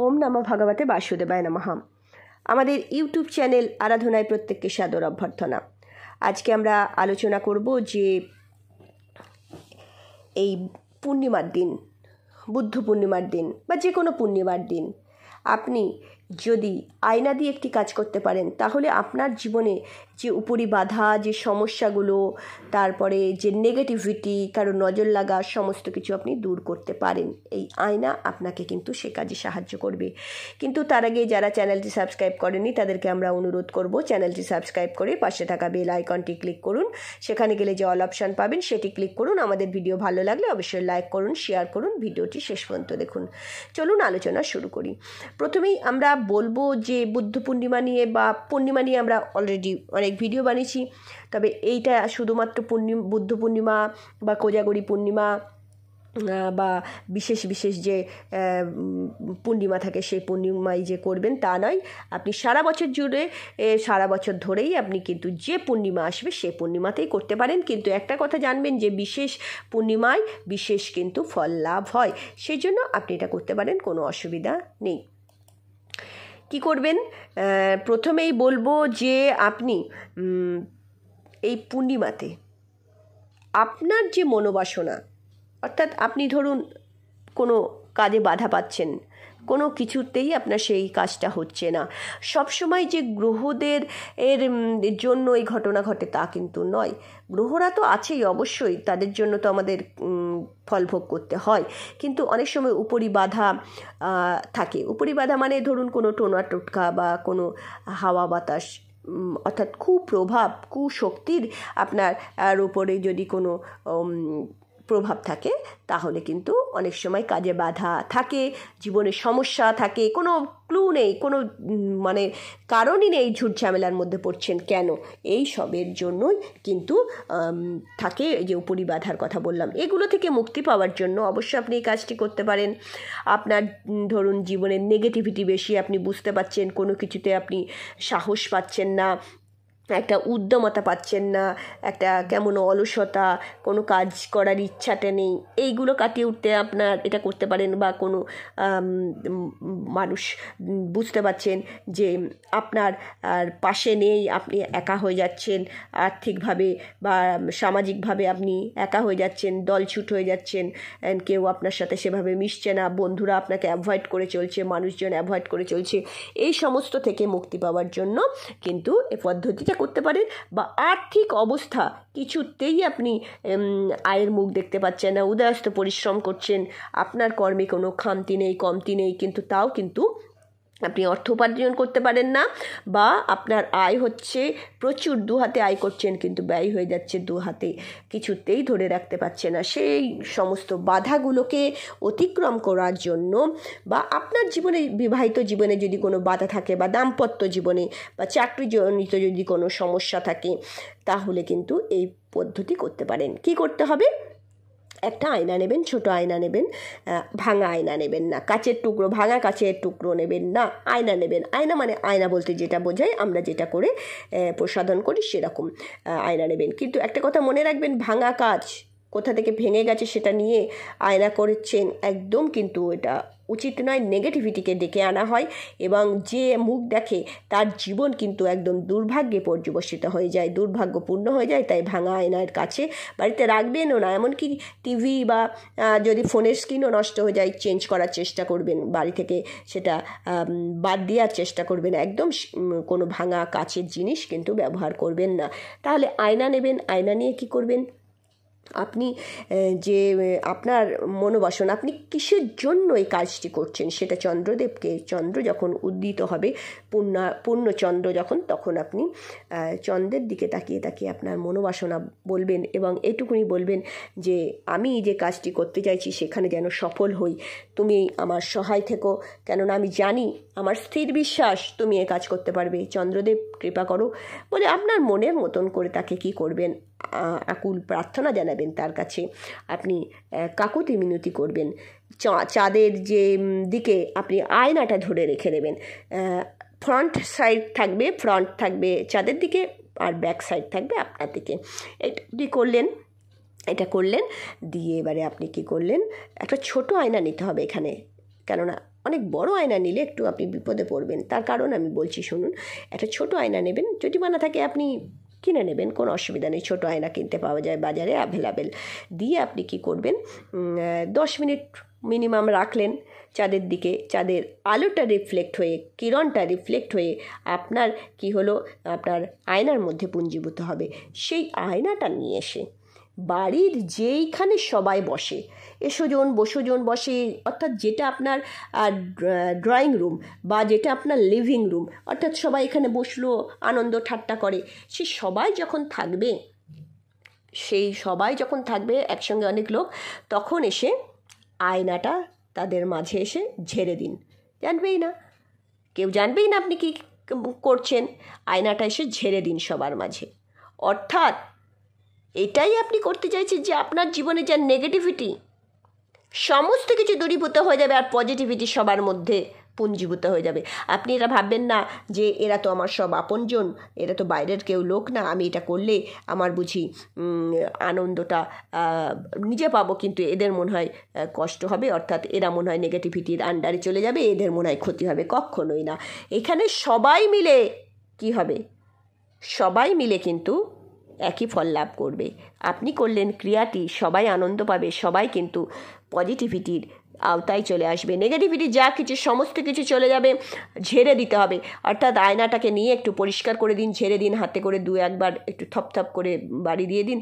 ওম নম ভগবতে বাসুদেবায় নমঃ আমাদের ইউটিউব চ্যানেল আরাধনায় প্রত্যেককে সাদর অভ্যর্থনা আজকে আমরা আলোচনা করব যে এই পূর্ণিমার দিন বুদ্ধ পূর্ণিমার দিন বা যে কোনো পূর্ণিমার দিন আপনি যদি আয়না দিয়ে একটি কাজ করতে পারেন তাহলে আপনার জীবনে যে উপরি বাধা যে সমস্যাগুলো তারপরে যে নেগেটিভিটি কারো নজর লাগা সমস্ত কিছু আপনি দূর করতে পারেন এই আয়না আপনাকে কিন্তু সে কাজে সাহায্য করবে কিন্তু তার আগে যারা চ্যানেলটি সাবস্ক্রাইব করেনি তাদেরকে আমরা অনুরোধ করব চ্যানেলটি সাবস্ক্রাইব করে পাশে থাকা বেল আইকনটি ক্লিক করুন সেখানে গেলে যে অল অপশান পাবেন সেটি ক্লিক করুন আমাদের ভিডিও ভালো লাগলে অবশ্যই লাইক করুন শেয়ার করুন ভিডিওটি শেষ পর্যন্ত দেখুন চলুন আলোচনা শুরু করি প্রথমেই আমরা বলবো যে বুদ্ধ পূর্ণিমা নিয়ে বা পূর্ণিমা নিয়ে আমরা অলরেডি অনেক ভিডিও বানিয়েছি তবে এইটা শুধুমাত্র পূর্ণিম বুদ্ধ পূর্ণিমা বা কোজাগরি পূর্ণিমা বা বিশেষ বিশেষ যে পূর্ণিমা থাকে সেই পূর্ণিমাই যে করবেন তা নয় আপনি সারা বছর জুড়ে সারা বছর ধরেই আপনি কিন্তু যে পূর্ণিমা আসবে সে পূর্ণিমাতেই করতে পারেন কিন্তু একটা কথা জানবেন যে বিশেষ পূর্ণিমায় বিশেষ কিন্তু ফল লাভ হয় সেই জন্য আপনি এটা করতে পারেন কোনো অসুবিধা নেই কি করবেন প্রথমেই বলবো যে আপনি এই পূর্ণিমাতে আপনার যে মনোবাসনা অর্থাৎ আপনি ধরুন কোনো কাজে বাধা পাচ্ছেন কোনো কিছুতেই আপনার সেই কাজটা হচ্ছে না সবসময় যে গ্রহদের এর জন্য এই ঘটনা ঘটে তা কিন্তু নয় গ্রহরা তো আছেই অবশ্যই তাদের জন্য তো আমাদের ফল ভোগ করতে হয় কিন্তু অনেক সময় উপরি বাধা থাকে উপরি বাধা মানে ধরুন কোনো টোনা টোটকা বা কোনো হাওয়া বাতাস অর্থাৎ প্রভাব কুশক্তির আপনার উপরে যদি কোনো প্রভাব থাকে তাহলে কিন্তু অনেক সময় কাজে বাধা থাকে জীবনে সমস্যা থাকে কোনো ক্লু নেই কোনো মানে কারণই নেই ঝুট ঝামেলার মধ্যে পড়ছেন কেন এই সবের জন্যই কিন্তু থাকে যে উপরি বাধার কথা বললাম এগুলো থেকে মুক্তি পাওয়ার জন্য অবশ্যই আপনি এই কাজটি করতে পারেন আপনার ধরুন জীবনের নেগেটিভিটি বেশি আপনি বুঝতে পারছেন কোনো কিছুতে আপনি সাহস পাচ্ছেন না একটা উদ্যমতা পাচ্ছেন না একটা কেমন অলসতা কোনো কাজ করার ইচ্ছাটা নেই এইগুলো কাটিয়ে উঠতে আপনার এটা করতে পারেন বা কোনো মানুষ বুঝতে পারছেন যে আপনার পাশে নেই আপনি একা হয়ে যাচ্ছেন আর্থিকভাবে বা সামাজিকভাবে আপনি একা হয়ে যাচ্ছেন দলছুট হয়ে যাচ্ছেন কেউ আপনার সাথে সেভাবে মিশছে না বন্ধুরা আপনাকে অ্যাভয়েড করে চলছে মানুষজন অ্যাভয়েড করে চলছে এই সমস্ত থেকে মুক্তি পাওয়ার জন্য কিন্তু এ পদ্ধতি চেষ্টা করতে পারেন বা আর্থিক অবস্থা কিছুতেই আপনি আয়ের মুখ দেখতে পাচ্ছেন না উদয়স্ত পরিশ্রম করছেন আপনার কর্মে কোনো খামতি নেই কমতি নেই কিন্তু তাও কিন্তু আপনি অর্থ উপার্জন করতে পারেন না বা আপনার আয় হচ্ছে প্রচুর দু হাতে আয় করছেন কিন্তু ব্যয় হয়ে যাচ্ছে দু হাতে কিছুতেই ধরে রাখতে পারছে না সেই সমস্ত বাধাগুলোকে অতিক্রম করার জন্য বা আপনার জীবনে বিবাহিত জীবনে যদি কোনো বাধা থাকে বা দাম্পত্য জীবনে বা চাকরিজনিত যদি কোনো সমস্যা থাকে তাহলে কিন্তু এই পদ্ধতি করতে পারেন কি করতে হবে একটা আয়না নেবেন ছোট আয়না নেবেন ভাঙা আয়না নেবেন না কাচের টুকরো ভাঙা কাচের টুকরো নেবেন না আয়না নেবেন আয়না মানে আয়না বলতে যেটা বোঝায় আমরা যেটা করে প্রসাধন করি সেরকম আয়না নেবেন কিন্তু একটা কথা মনে রাখবেন ভাঙা কাজ কোথা থেকে ভেঙে গেছে সেটা নিয়ে আয়না করেছেন একদম কিন্তু এটা উচিত নয় নেগেটিভিটিকে ডেকে আনা হয় এবং যে মুখ দেখে তার জীবন কিন্তু একদম দুর্ভাগ্যে পর্যবসিত হয়ে যায় দুর্ভাগ্যপূর্ণ হয়ে যায় তাই ভাঙা আয়নার কাছে বাড়িতে রাখবেনও না এমনকি টিভি বা যদি ফোনের স্ক্রিনও নষ্ট হয়ে যায় চেঞ্জ করার চেষ্টা করবেন বাড়ি থেকে সেটা বাদ দেওয়ার চেষ্টা করবেন একদম কোনো ভাঙা কাচের জিনিস কিন্তু ব্যবহার করবেন না তাহলে আয়না নেবেন আয়না নিয়ে কি করবেন আপনি যে আপনার মনোবাসন আপনি কিসের জন্য এই কাজটি করছেন সেটা চন্দ্রদেবকে চন্দ্র যখন উদ্দিত হবে পূর্ণ চন্দ্র যখন তখন আপনি চন্দ্রের দিকে তাকিয়ে তাকিয়ে আপনার মনোবাসনা বলবেন এবং এটুকুনি বলবেন যে আমি যে কাজটি করতে চাইছি সেখানে যেন সফল হই তুমি আমার সহায় থেকো কেননা আমি জানি আমার স্থির বিশ্বাস তুমি এ কাজ করতে পারবে চন্দ্রদেব কৃপা করো বলে আপনার মনের মতন করে তাকে কি করবেন আকুল প্রার্থনা জানাবেন তার কাছে আপনি কাকুতি মিনতি করবেন চাঁদের যে দিকে আপনি আয়নাটা ধরে রেখে দেবেন ফ্রন্ট সাইড থাকবে ফ্রন্ট থাকবে চাঁদের দিকে আর ব্যাক সাইড থাকবে আপনার দিকে এটি করলেন এটা করলেন দিয়ে এবারে আপনি কি করলেন একটা ছোট আয়না নিতে হবে এখানে কেননা অনেক বড় আয়না নিলে একটু আপনি বিপদে পড়বেন তার কারণ আমি বলছি শুনুন একটা ছোট আয়না নেবেন যদি মানা থাকে আপনি কিনে নেবেন কোনো অসুবিধা নেই ছোটো আয়না কিনতে পাওয়া যায় বাজারে অ্যাভেলেবেল দিয়ে আপনি কি করবেন দশ মিনিট মিনিমাম রাখলেন চাঁদের দিকে চাঁদের আলোটা রিফ্লেক্ট হয়ে কিরণটা রিফ্লেক্ট হয়ে আপনার কি হলো আপনার আয়নার মধ্যে পুঞ্জীভূত হবে সেই আয়নাটা নিয়ে এসে বাড়ির যেইখানে সবাই বসে এসোজন বসোজন বসে অর্থাৎ যেটা আপনার ড্রয়িং রুম বা যেটা আপনার লিভিং রুম অর্থাৎ সবাই এখানে বসলো আনন্দ ঠাট্টা করে সে সবাই যখন থাকবে সেই সবাই যখন থাকবে একসঙ্গে অনেক লোক তখন এসে আয়নাটা তাদের মাঝে এসে ঝেড়ে দিন জানবেই না কেউ জানবেই না আপনি কি করছেন আয়নাটা এসে ঝেড়ে দিন সবার মাঝে অর্থাৎ এটাই আপনি করতে চাইছেন যে আপনার জীবনে যা নেগেটিভিটি সমস্ত কিছু দূরীভূত হয়ে যাবে আর পজিটিভিটি সবার মধ্যে পুঞ্জীভূত হয়ে যাবে আপনি এটা ভাববেন না যে এরা তো আমার সব আপনজন এরা তো বাইরের কেউ লোক না আমি এটা করলে আমার বুঝি আনন্দটা নিজে পাবো কিন্তু এদের মনে হয় কষ্ট হবে অর্থাৎ এরা মনে হয় নেগেটিভিটির আন্ডারে চলে যাবে এদের মনে হয় ক্ষতি হবে কখনোই না এখানে সবাই মিলে কি হবে সবাই মিলে কিন্তু একই ফল লাভ করবে আপনি করলেন ক্রিয়াটি সবাই আনন্দ পাবে সবাই কিন্তু পজিটিভিটির আওতায় চলে আসবে নেগেটিভিটি যা কিছু সমস্ত কিছু চলে যাবে ঝেড়ে দিতে হবে অর্থাৎ আয়নাটাকে নিয়ে একটু পরিষ্কার করে দিন ঝেড়ে দিন হাতে করে দু একবার একটু থপথপ করে বাড়ি দিয়ে দিন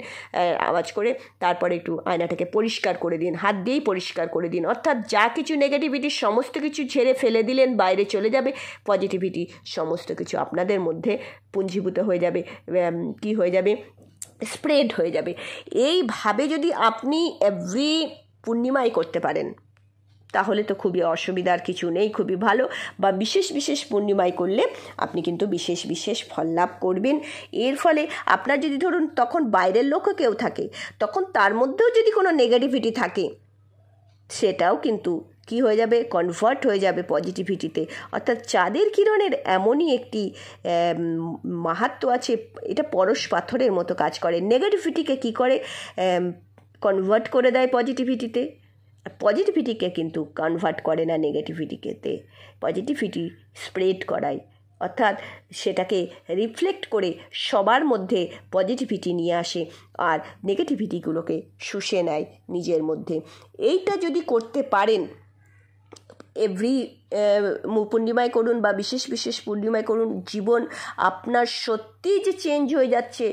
আওয়াজ করে তারপরে একটু আয়নাটাকে পরিষ্কার করে দিন হাত দিয়েই পরিষ্কার করে দিন অর্থাৎ যা কিছু নেগেটিভিটি সমস্ত কিছু ঝেড়ে ফেলে দিলেন বাইরে চলে যাবে পজিটিভিটি সমস্ত কিছু আপনাদের মধ্যে পুঞ্জীভূত হয়ে যাবে কি হয়ে যাবে স্প্রেড হয়ে যাবে এইভাবে যদি আপনি এভরি পূর্ণিমায় করতে পারেন তাহলে তো খুবই অসুবিধার কিছু নেই খুবই ভালো বা বিশেষ বিশেষ পূর্ণিমায় করলে আপনি কিন্তু বিশেষ বিশেষ ফল লাভ করবেন এর ফলে আপনার যদি ধরুন তখন বাইরের লোকও কেউ থাকে তখন তার মধ্যেও যদি কোনো নেগেটিভিটি থাকে সেটাও কিন্তু কি হয়ে যাবে কনভার্ট হয়ে যাবে পজিটিভিটিতে অর্থাৎ চাঁদের কিরণের এমনই একটি মাহাত্ম আছে এটা পরশ পাথরের মতো কাজ করে নেগেটিভিটিকে কি করে কনভার্ট করে দেয় পজিটিভিটিতে পজিটিভিটিকে কিন্তু কনভার্ট করে না নেগেটিভিটিকেতে পজিটিভিটি স্প্রেড করায় অর্থাৎ সেটাকে রিফ্লেক্ট করে সবার মধ্যে পজিটিভিটি নিয়ে আসে আর নেগেটিভিটিগুলোকে শুষে নেয় নিজের মধ্যে এইটা যদি করতে পারেন এভরি পূর্ণিমায় করুন বা বিশেষ বিশেষ পূর্ণিমায় করুন জীবন আপনার সত্যিই যে চেঞ্জ হয়ে যাচ্ছে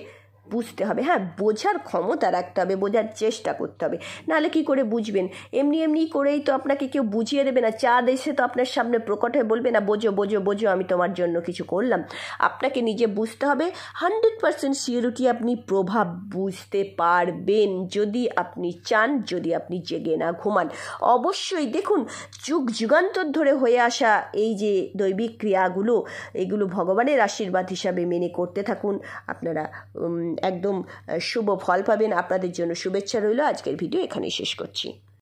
বুঝতে হবে হ্যাঁ বোঝার ক্ষমতা রাখতে হবে বোঝার চেষ্টা করতে হবে নাহলে কি করে বুঝবেন এমনি এমনি করেই তো আপনাকে কেউ বুঝিয়ে দেবে না চা দেশে তো আপনার সামনে প্রকট হয়ে বলবে না বোঝো বোঝো বোঝো আমি তোমার জন্য কিছু করলাম আপনাকে নিজে বুঝতে হবে হান্ড্রেড পারসেন্ট সিওরিটি আপনি প্রভাব বুঝতে পারবেন যদি আপনি চান যদি আপনি জেগে না ঘুমান অবশ্যই দেখুন যুগ যুগান্তর ধরে হয়ে আসা এই যে দৈবিক ক্রিয়াগুলো এগুলো ভগবানের আশীর্বাদ হিসাবে মেনে করতে থাকুন আপনারা একদম শুভ ফল পাবেন আপনাদের জন্য শুভেচ্ছা রইল আজকের ভিডিও এখানেই শেষ করছি